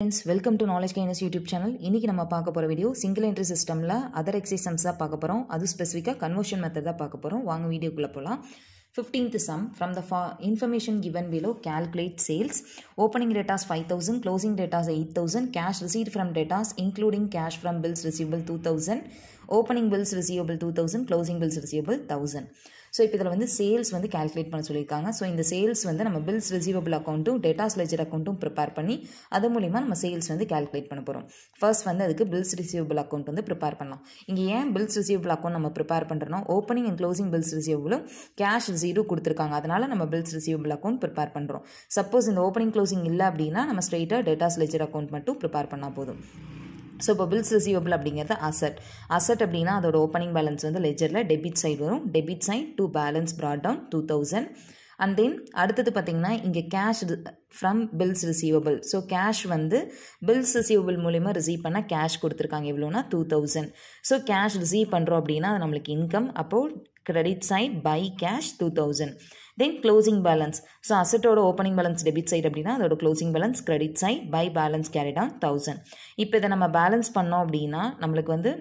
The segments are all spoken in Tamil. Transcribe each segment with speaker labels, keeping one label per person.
Speaker 1: Friends welcome to knowledge genius YouTube channel இன்றைக்கி நம்ம பார்க்க போகிற வீடியோ சிங்கிள் என்ட்ரி சிஸ்டமில் அதர் எக்ஸைசம்ஸ் தான் பார்க்க போகிறோம் அது ஸ்பெசிஃபிக்காக கன்வர்ஷன் மெத்தட் தான் பார்க்க போகிறோம் வாங்க வீடியோக்குள்ளே போகலாம் ஃபிஃப்டீன்த் சம் ஃப்ரம் த ஃபா information given below calculate sales opening debtors five thousand closing debtors eight thousand cash receive from debtors including cash from bills receivable two thousand opening bills receivable two thousand closing bills receivable thousand so இப்போ இதில் வந்து சேல்ஸ் வந்து கால்குலேட் பண்ண சொல்லியிருக்காங்க ஸோ இந்த சேல்ஸ் வந்து நம்ம பில்ஸ் ரிசீவபிள் அக்கௌண்ட்டும் டேட்டாஸ் லெஜர் அக்கௌண்ட்டும் ப்ரிப்பேர் பண்ணி அது மூலிமா நம்ம சேல்ஸ் வந்து கால்குலேட் பண்ண போகிறோம் ஃபர்ஸ்ட் வந்து அதுக்கு பில்ஸ் ரிசீவபிள் அக்கௌண்ட் வந்து ப்ரிப்பேர் பண்ணலாம் இங்கே ஏன் பில்ஸ் ரிசீவபிள் அக்கௌண்ட் நம்ம ப்ரிப்பேர் பண்ணுறோம் ஓப்பனிங் அண்ட் க்ளோசிங் பில்ஸ் ரிசீவபிளும் கேஷ் ஜீரோ கொடுத்துருக்காங்க அதனால் நம்ம பில்ஸ் ரிசீவபிள் அக்கௌண்ட் ப்ரிப்பேர் பண்ணுறோம் சப்போஸ் இந்த ஓப்பனிங் க்ளோசிங் இல்லை அப்படின்னா நம்ம ஸ்ட்ரெயிட்டாக டேட்டாஸ் லெஜர் அக்கௌண்ட் மட்டும் ப்ரிப்பேர் பண்ணால் போதும் ஸோ இப்போ பில்ஸ் ரிசீவபிள் அப்படிங்கிறது அசட் அசட் அப்படின்னா அதோட ஓப்பனிங் பேலன்ஸ் வந்து லெஜரில் டெபிட் சைடு வரும் debit side to balance brought down two thousand and then அடுத்தது பார்த்திங்கன்னா இங்கே cash from bills receivable so cash வந்து பில்ஸ் ரிசீவபிள் மூலிமா ரிசீவ் பண்ணால் கேஷ் கொடுத்துருக்காங்க எவ்வளோனா two thousand so cash receive பண்ணுறோம் அப்படின்னா அது நம்மளுக்கு இன்கம் அப்போது side by cash two thousand then closing balance so அசட்டோட ஓப்பனிங் பேலன்ஸ் டெபிட் சைட் அப்படின்னா அதோட closing balance credit side by balance carried on thousand இப்போ இதை நம்ம பேலன்ஸ் பண்ணோம் அப்படின்னா நம்மளுக்கு வந்து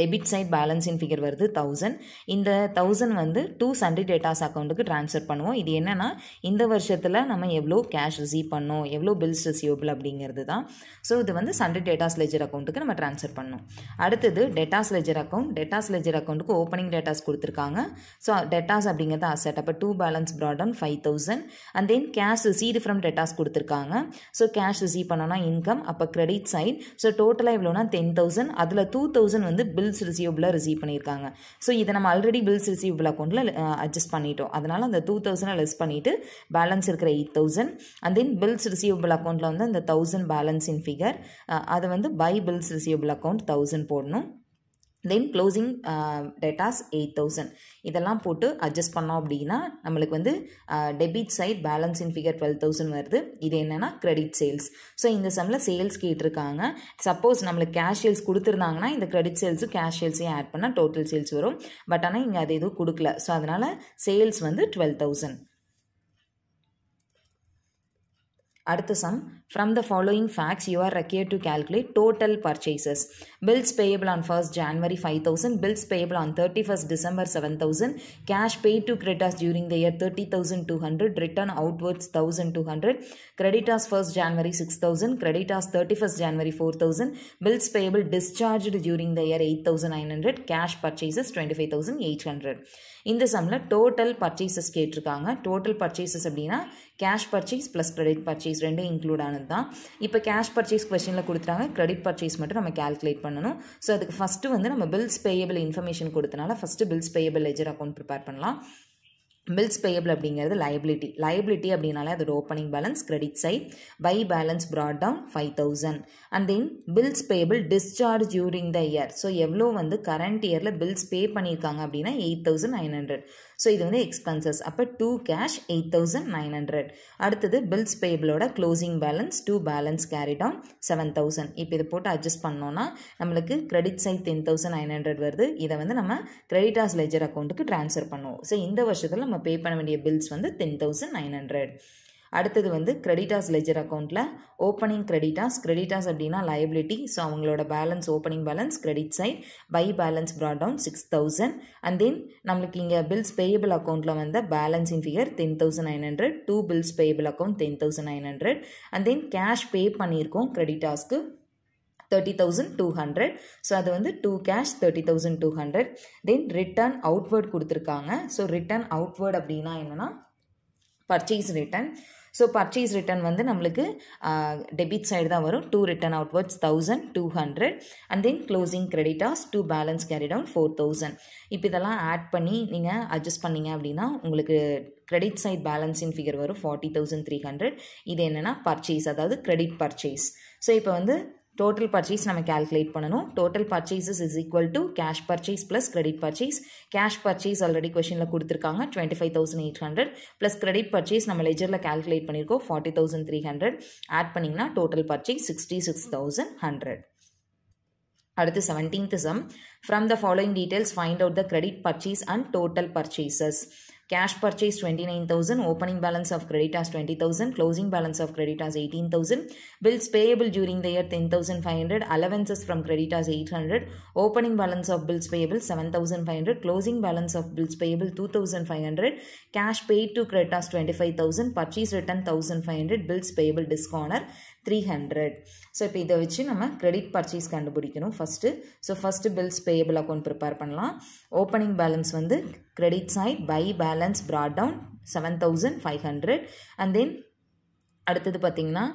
Speaker 1: டெபிட் சைட் பேலன்ஸின் ஃபிகர் வருது தௌசண்ட் இந்த தௌசண்ட் வந்து டூ சண்டி டேட்டாஸ் அக்கௌண்ட்டுக்கு ட்ரான்ஸ்ஃபர் பண்ணுவோம் இது என்னென்னா இந்த வருஷத்தில் நம்ம எவ்வளோ கேஷ் ரிசீவ் பண்ணோம் எவ்வளோ பில்ஸ் ரிசீவபிள் அப்படிங்கிறது தான் ஸோ இது வந்து சண்டே டேட்டாஸ் லெஜர் அக்கௌண்ட்டுக்கு நம்ம ட்ரான்ஸ்ஃபர் பண்ணோம் அடுத்தது debtors ledger account debtors ledger அக்கௌண்ட்டுக்கு ஓப்பனிங் டேட்டாஸ் கொடுத்துருக்காங்க ஸோ டெட்டாஸ் அப்படிங்கிறது அசட் அப்போ to balance brought five thousand and then cash receive from debtors கொடுத்துருக்காங்க ஸோ கேஷ் ரிசீவ் பண்ணோன்னா இன்கம் அப்போ கிரெடிட் சைட் ஸோ டோட்டலாக எவ்வளோனா டென் தௌசண்ட் அதில் டூ தௌசண்ட் வந்து பில் பில்ஸ் ரிசீவபிளாக ரிசீவ் பண்ணியிருக்காங்க ஸோ இதை நம்ம ஆல்ரெடி பில்ஸ் ரிசீவபிள் அக்கௌண்ட்டில் அட்ஜஸ்ட் பண்ணிட்டோம் அதனால் அந்த டூ தௌசண்ட் லெஸ் பண்ணிவிட்டு பேலன்ஸ் இருக்கிற eight thousand and then bills receivable அக்கௌண்ட்டில் வந்து அந்த தௌசண்ட் பேலன்ஸ் இன் ஃபிகர் அதை வந்து by bills receivable account thousand போடணும் then closing debtors eight thousand இதெல்லாம் போட்டு அட்ஜஸ்ட் பண்ணோம் அப்படின்னா நம்மளுக்கு வந்து டெபிட் சைட் பேலன்ஸ் இன் ஃபிகர் டுவெல் தௌசண்ட் வருது இது என்னென்னா கிரெடிட் சேல்ஸ் ஸோ இந்த சம்மில் சேல்ஸ் கேட்டிருக்காங்க சப்போஸ் நம்மளுக்கு கேஷ் சேல்ஸ் கொடுத்துருந்தாங்கன்னா இந்த கிரெடிட் சேல்ஸும் கேஷ் சேல்ஸையும் ஆட் பண்ணால் டோட்டல் சேல்ஸ் வரும் பட் ஆனால் இங்கே அது எதுவும் கொடுக்கல ஸோ அதனால் சேல்ஸ் வந்து டுவெல் தௌசண்ட் அடுத்த sum from the following facts you are required to calculate total purchases bills payable on first January five thousand bills payable on thirty first December seven thousand cash pay to creditors during the year thirty thousand two hundred return outwards thousand two hundred creditors first January six thousand creditors thirty first January four thousand bills payable discharged during the year eight thousand nine hundred cash purchases twenty five thousand eight hundred இந்த சம்மில் டோட்டல் பர்ச்சேசஸ் கேட்டிருக்காங்க டோட்டல் பர்ச்சேசஸ் அப்படின்னா cash purchase plus credit purchase ரெண்டும் இன்க்ளூட் ஆனது தான் இப்போ கேஷ் பர்ச்சேஸ் கொஷனில் கொடுத்துட்டாங்க க்ரெடிட் பர்ச்சேஸ் மட்டும் நம்ம கேல்குலேட் பண்ணணும் ஸோ அதுக்கு ஃபஸ்ட்டு வந்து நம்ம பில்ஸ் பேயபிள் இன்ஃபர்மேஷன் கொடுத்தனால first bills payable ledger account prepare பண்ணலாம் பில்ஸ் பேயபிள் அப்படிங்கிறது லயபிலிட்டி லயபிலிட்டி அப்படின்னாலே அதோட opening balance credit side by balance brought down five thousand and then bills payable discharge during the year so எவ்வளோ வந்து கரண்ட் இயரில் பில்ஸ் பே பண்ணியிருக்காங்க அப்படின்னா eight thousand nine hundred so இது வந்து எக்ஸ்பென்சஸ் அப்போ to cash eight thousand nine hundred அடுத்தது பில்ஸ் பேபிளோட closing balance to balance carry down seven thousand இப்போ இதை போட்டு அட்ஜஸ்ட் பண்ணோன்னா நம்மளுக்கு credit side ten thousand nine hundred வருது இதை வந்து நம்ம கிரெடிட்டாஸ் லெஜர் அக்கௌண்ட்டுக்கு ட்ரான்ஸ்ஃபர் பண்ணுவோம் ஸோ இந்த வருஷத்தில் நம்ம பே பண்ண வேண்டிய பில்ஸ் வந்து டென் தௌசண்ட் நைன் ஹண்ட்ரட் அடுத்தது வந்து கிரெடிட்டாஸ் லெஜர் அக்கௌண்ட்டில் ஓப்பனிங் கிரெடிட்டாஸ் கிரெடிட்டாஸ் அப்படின்னா லயபிலிட்டி ஸோ அவங்களோட balance opening balance credit side by balance brought down six thousand and then நம்மளுக்கு இங்கே பில்ஸ் பேயபிள் அக்கௌண்ட்டில் வந்த பேலன்ஸின் figure ten thousand nine hundred to bills payable account ten thousand nine hundred and then cash pay பண்ணியிருக்கோம் கிரெடிட்டாஸ்க்கு thirty thousand two hundred so அது வந்து to cash thirty thousand two hundred then return outward கொடுத்துருக்காங்க ஸோ ரிட்டர்ன் அவுட்வேர்ட் அப்படின்னா என்னென்னா purchase return so purchase return வந்து நம்மளுக்கு டெபிட் சைடு தான் வரும் to return outwards thousand two hundred and then closing creditors to balance carry out four thousand இப்போ இதெல்லாம் ஆட் பண்ணி நீங்கள் அட்ஜஸ்ட் பண்ணீங்க அப்படின்னா உங்களுக்கு கிரெடிட் சைட் பேலன்ஸின் ஃபிகர் வரும் ஃபார்ட்டி தௌசண்ட் த்ரீ ஹண்ட்ரட் இது என்னென்னா பர்ச்சேஸ் அதாவது கிரெடிட் பர்ச்சேஸ் ஸோ இப்போ வந்து டோட்டல் பர்ச்சேஸ் நம்ம கேல்குலேட் பண்ணணும் total purchases is equal to cash purchase plus credit purchase cash purchase already கொஷனில் கொடுத்துருக்காங்க twenty five thousand eight hundred plus credit purchase நம்ம லெஜரில் கேல்குலேட் பண்ணியிருக்கோம் forty thousand three hundred add பண்ணிங்கன்னா total purchase sixty six thousand hundred அடுத்து seventeenth sum from the following details find out the credit purchase and total purchases Cash purchase 29,000, opening balance of credit as 20,000, closing balance of credit as 18,000, bills payable during the year 10,500, allowances from credit as 800, opening balance of bills payable 7,500, closing balance of bills payable 2,500, cash paid to creditors 25,000, purchase return 1,500, bills payable discounter three hundred so இப்போ இதை வச்சு நம்ம கிரெடிட் பர்ச்சேஸ் கண்டுபிடிக்கணும் first so first bills payable account prepare பண்ணலாம் ஓப்பனிங் பேலன்ஸ் வந்து credit side by balance brought down seven thousand five hundred and then அடுத்தது பார்த்திங்கன்னா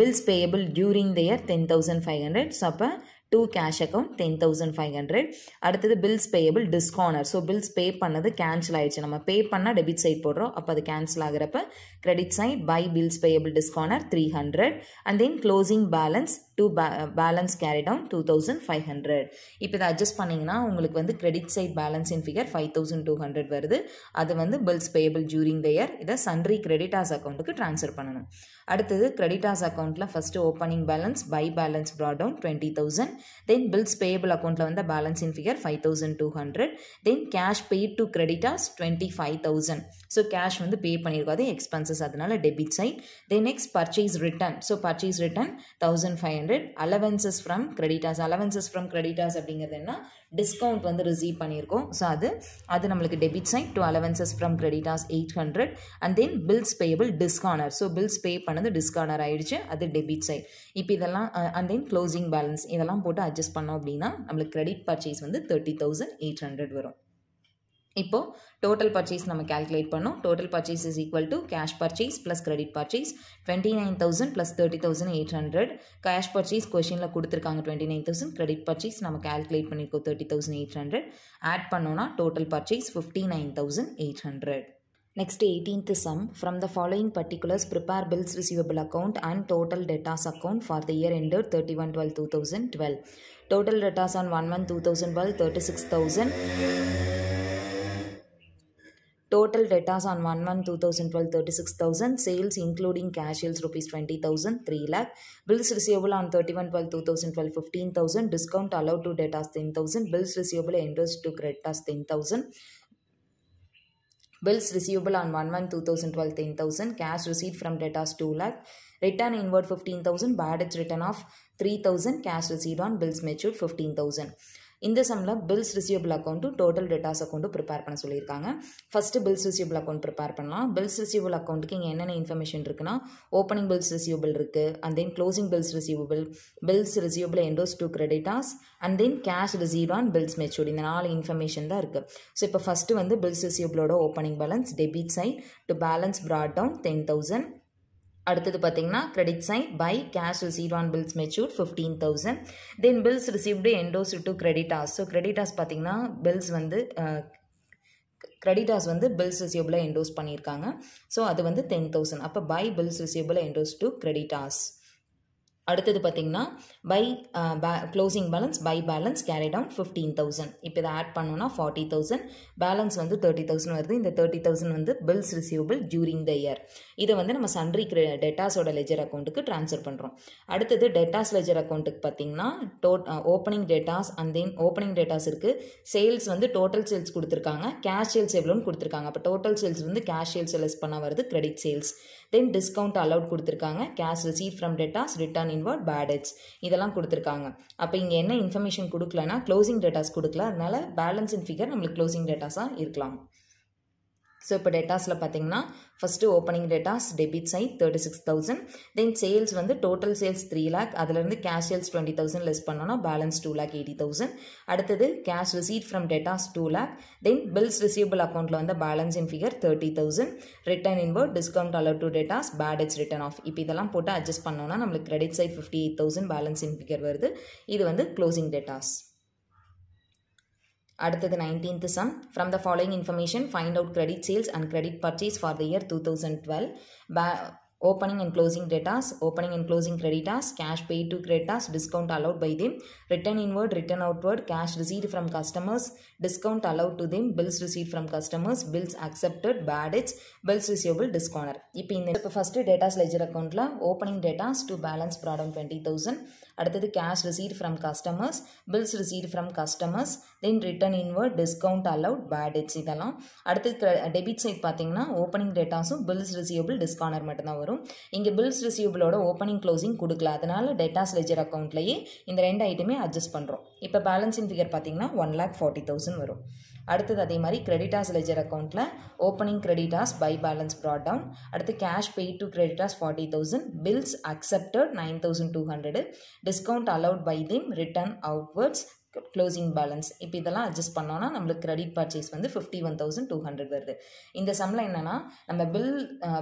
Speaker 1: bills payable during the year ten thousand five hundred so அப்போ to cash account ten thousand five hundred அடுத்தது bills payable discounter so bills pay பண்ணது கேன்சல் ஆயிடுச்சு நம்ம பே பண்ணால் டெபிட் சைட் போடுறோம் அப்போ அது கேன்சல் ஆகிறப்ப credit side by bills payable discounter three hundred and then closing balance to pay balance carry down two thousand five hundred இப்போ இதை அட்ஜஸ்ட் பண்ணிங்கன்னா உங்களுக்கு வந்து கிரெடிட் சைட் பேலன்ஸ் இன் figure five thousand two hundred வருது அது வந்து bills payable during the year இதை சன்ரி கிரெடிட்டாஸ் அக்கௌண்ட்டுக்கு ட்ரான்ஸ்ஃபர் பண்ணணும் அடுத்தது கிரெடிட்டாஸ் அக்கௌண்ட்டில் first opening balance by balance brought down twenty thousand then bills payable அக்கௌண்ட்டில் வந்து balance in figure five thousand two hundred then cash paid to creditors twenty five thousand so cash வந்து பே பண்ணியிருக்கோம் அதே எக்ஸ்பென்சஸ் அதனால debit side then next purchase return so purchase return thousand five hundred allowances from creditors allowances from creditors அப்படிங்கிறது என்ன டிஸ்கவுண்ட் வந்து ரிசீவ் பண்ணியிருக்கோம் ஸோ அது அது நம்மளுக்கு debit side to allowances from creditors eight hundred and then bills payable dishonour so bills pay பண்ணது டிஸ்கானர் ஆகிடுச்சு அது டெபிட் சைட் இப்போ இதெல்லாம் அண்ட் தென் க்ளோசிங் பேலன்ஸ் இதெல்லாம் போட்டு அட்ஜஸ்ட் பண்ணோம் அப்படின்னா நம்மளுக்கு கிரெடிட் பர்ச்சேஸ் வந்து தேர்ட்டி தௌசண்ட் எயிட் ஹண்ட்ரட் வரும் இப்போ டோட்டல் பர்ச்சேஸ் நம்ம கேல்குலேட் பண்ணோம் total purchase is equal to cash purchase plus credit purchase twenty nine thousand plus thirty thousand eight hundred cash purchase கொஷினில் கொடுத்துருக்காங்க twenty nine thousand credit purchase நம்ம கேல்குலேட் பண்ணியிருக்கோம் thirty thousand eight hundred add பண்ணோன்னா total purchase fifty nine thousand eight hundred next sum from the prepare bills receivable account and total debtors account for the year ended thirty one twelve two thousand twelve total debtors on one one two thousand twelve thirty six thousand Total debtors on 1 month 2012 36,000. Sales including cash sales rupees 20,000 3 lakh. Bills receivable on 31 12 2012 15,000. Discount allowed to debtors 10,000. Bills receivable interest to creditors 10,000. Bills receivable on 1 month 2012 10,000. Cash received from debtors 2 lakh. Return inward 15,000. Bad debts written off 3,000. Cash received on bills matured 15,000. இந்த சம்மில் பில்ஸ் ரிசீவபிள் அக்கௌண்ட்டும் டோட்டல் டேட்டாஸ் அக்கௌண்ட்டும் ப்ரிப்பேர் பண்ண சொல்லியிருக்காங்க first bills receivable account prepare பண்ணலாம் பில்ஸ் ரிசீவபிள் அக்கௌண்ட்டுக்கு இங்கே என்னென்ன இன்ஃபர்மேஷன் இருக்குன்னா ஓப்பனிங் பில்ஸ் ரிசீவபிள் இருக்குது and then closing bills receivable bills receivable endorse to creditors and then cash receive on bills mature இந்த நாலு இன்ஃபர்மேஷன் தான் இருக்குது ஸோ இப்போ ஃபஸ்ட்டு வந்து பில்ஸ் ரிசீவபிளோட opening balance debit side to balance brought down ten thousand அடுத்தது பார்த்தீங்கன்னா credit side by cash receive on bills mature fifteen thousand then bills received endorse to creditors so creditors பார்த்தீங்கன்னா பில்ஸ் வந்து கிரெடிட்டாஸ் வந்து பில்ஸ் ரிசீவபிளாக என்டோஸ் பண்ணியிருக்காங்க ஸோ அது வந்து டென் தௌசண்ட் அப்போ பை பில்ஸ் ரிசீவபிளாக என்டோஸ் டு கிரெடிட்டாஸ் அடுத்தது பார்த்திங்கன்னா by closing balance by balance carry down fifteen thousand இப்போ இதை ஆட் பண்ணோன்னா ஃபார்ட்டி தௌசண்ட் பேலன்ஸ் வந்து தேர்ட்டி தௌசண்ட் வருது இந்த தேர்ட்டி தௌசண்ட் வந்து bills receivable during the year இதை வந்து நம்ம சன்ரி கிரெ டெட்டாஸோட லெஜர் அக்கௌண்ட்டுக்கு ட்ரான்ஸ்ஃபர் பண்ணுறோம் அடுத்தது டெட்டாஸ் லெஜர் அக்கௌண்ட்டுக்கு பார்த்தீங்கன்னா to opening debtors and then opening debtors இருக்குது சேல்ஸ் வந்து டோட்டல் சேல்ஸ் கொடுத்துருக்காங்க கேஷ் சேல்ஸ் எவ்வளோன்னு கொடுத்துருக்காங்க அப்போ டோட்டல் சேல்ஸ் வந்து கேஷ் சேல்ஸ் லெஸ் பண்ணால் வருது credit sales then discount allowed கொடுத்துருக்காங்க cash receive from debtors return inward bad debts இதெல்லாம் கொடுத்துருக்காங்க அப்போ இங்கே என்ன இன்ஃபர்மேஷன் கொடுக்கலனா க்ளோசிங் டேட்டாஸ் கொடுக்கல அதனால் பேலன்ஸ் இன் ஃபிகர் நம்மளுக்கு க்ளோசிங் டேட்டாஸாக இருக்கலாம் ஸோ இப்போ டேட்டாஸில் பார்த்தீங்கன்னா first opening debtors debit side thirty six thousand then sales வந்து டோட்டல் சேல்ஸ் த்ரீ லேக் அதுலேருந்து cash sales twenty thousand less பண்ணோன்னா balance two lakh eighty thousand அடுத்தது cash receipt from debtors two lakh then bills receivable அக்கௌண்ட்டில் வந்து balance in figure thirty thousand return inward discount allowed to debtors bad debts return of இப்போ இதெல்லாம் போட்டு அட்ஜஸ்ட் பண்ணோன்னா நம்மளுக்கு credit side fifty eight thousand balance இன் ஃபிகர் வருது இது வந்து க்ளோசிங் டேட்டாஸ் அடுத்தது nineteenth sum from the following information find out credit sales and credit purchase for the year two thousand twelve pay opening and closing debtors, opening and closing creditors, cash paid to creditors, discount allowed by them, return inward, return outward, cash received from customers, discount allowed to them, bills received from customers, bills accepted, bad debts, bills receivable, discounter. இப்போ இந்த இப்போ ஃபஸ்ட்டு டேட்டாஸ் லெஜர் அக்கௌண்ட்டில் opening debtors to balance brought on twenty thousand. அடுத்தது cash receipt from customers bills receive from customers then return inward discount allowed bad debts இதெல்லாம் அடுத்தது டெபிட் சைட் பார்த்தீங்கன்னா ஓப்பனிங் டேட்டாஸும் பில்ஸ் ரிசீவபிள் டிஸ்கானர் மட்டும்தான் வரும் இங்கே பில்ஸ் ரிசீவபிளோட ஓப்பனிங் க்ளோசிங் கொடுக்கல அதனால டேட்டாஸ் லெஜர் அக்கௌண்ட்லேயே இந்த ரெண்டு ஐட்டமே அட்ஜஸ்ட் பண்ணுறோம் இப்போ பேலன்ஸின் ஃபிகர் பார்த்தீங்கன்னா ஒன் லேக் ஃபார்ட்டி தௌசண்ட் வரும் அடுத்தது அதே மாதிரி கிரெடிட்டாஸ் லெஜர் அக்கௌண்ட்டில் opening creditors by balance brought down அடுத்து cash pay to creditors forty thousand bills accepted nine thousand two hundred discount allowed by them return outwards closing balance இப்போ இதெல்லாம் அட்ஜஸ்ட் பண்ணோன்னா நம்மளுக்கு கிரெடிட் பர்ச்சேஸ் வந்து fifty one thousand two hundred வருது இந்த சம்மில் என்னென்னா நம்ம bill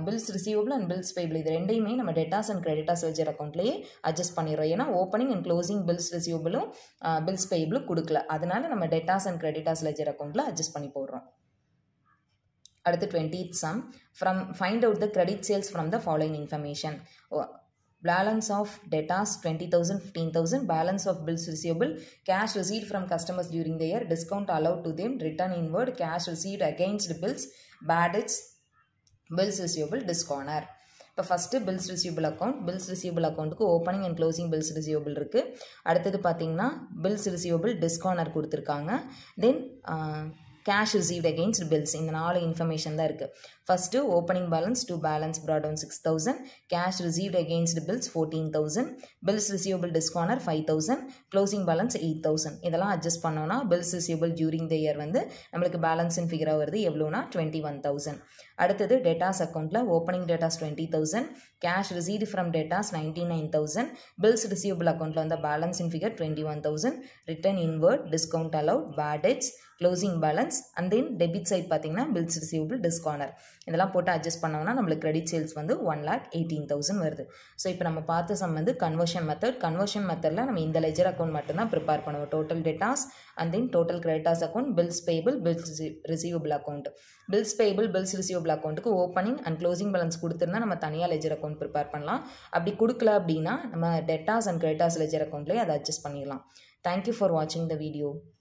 Speaker 1: bills receivable and bills payable இது ரெண்டையுமே நம்ம டெட்டாஸ் அண்ட் கிரெடிட்டாஸ் வெஜர் அக்கௌண்ட்லேயே அட்ஜஸ்ட் பண்ணிடுறோம் ஏன்னா ஓப்பனிங் அண்ட் க்ளோசிங் பில்ஸ் ரிசீவபிளும் பில்ஸ் பேபிளும் கொடுக்கல அதனால நம்ம டெட்டாஸ் அண்ட் கிரெடிட்டாஸ் லெஜர் அக்கௌண்ட்டில் அட்ஜஸ்ட் பண்ணி போடுறோம் அடுத்து twenty sum from find out the credit sales from the following information balance of debtors twenty thousand fifteen thousand balance of bills receivable cash receive from customers during the year discount allowed to them return inward cash received against bills பேடிட்ஸ் bills receivable discounter இப்போ first bills receivable account bills receivable அக்கௌண்ட்டுக்கு opening and closing bills receivable இருக்குது அடுத்தது பார்த்தீங்கன்னா பில்ஸ் ரிசியபிள் டிஸ்கவுண்டர் கொடுத்துருக்காங்க then cash received against bills இந்த நாலு இன்ஃபர்மேஷன் தான் இருக்குது first opening balance to balance brought brought down six thousand cash received against bills fourteen thousand bills receivable dishonour five thousand closing balance eight thousand இதெல்லாம் அட்ஜஸ்ட் பண்ணோன்னா bills receivable during the year வந்து நம்மளுக்கு பேலன்ஸின் ஃபிகராக வருது எவ்வளோனா டுவெண்ட்டி ஒன் தௌசண்ட் அடுத்தது டேட்டாஸ் அக்கௌண்ட்டில் opening debtors twenty thousand cash receive from debtors ninety nine thousand bills receivable அக்கௌண்ட்டில் வந்த balance in figure twenty one thousand return inward discount allowed bad closing balance and then debit side பார்த்தீங்கன்னா பில்ஸ் ரிசீவபிள் டிஸ்கானர் இதெல்லாம் போட்டு அட்ஜஸ்ட் பண்ணோம்னா நம்மளுக்கு கிரெடிட் சேல்ஸ் வந்து ஒன் லேக் எயிட்டீன் தௌசண்ட் வருது ஸோ இப்போ நம்ம பார்த்த சம் வந்து கன்வர்ஷன் மெத்தட் கன்வர்ஷன் மெத்தடில் நம்ம இந்த லெஜர் அக்கௌண்ட் மட்டும்தான் ப்ரிப்பேர் பண்ணுவோம் total debtors and then total creditors account bills payable bills receivable account bills payable bills receivable அக்கௌண்ட்டுக்கு ஓப்பனிங் அண்ட் க்ளோசிங் பேலன்ஸ் கொடுத்துருந்தா நம்ம தனியாக லெஜர் அக்கௌண்ட் ப்ரிப்பேர் பண்ணலாம் அப்படி கொடுக்கல அப்படின்னா நம்ம டெட்டாஸ் அண்ட் கிரெட்டாஸ் லெஜர் அக்கௌண்ட்லேயே அதை அட்ஜஸ்ட் பண்ணிடலாம் தேங்க்யூ ஃபார் வாட்சிங் த வீடியோ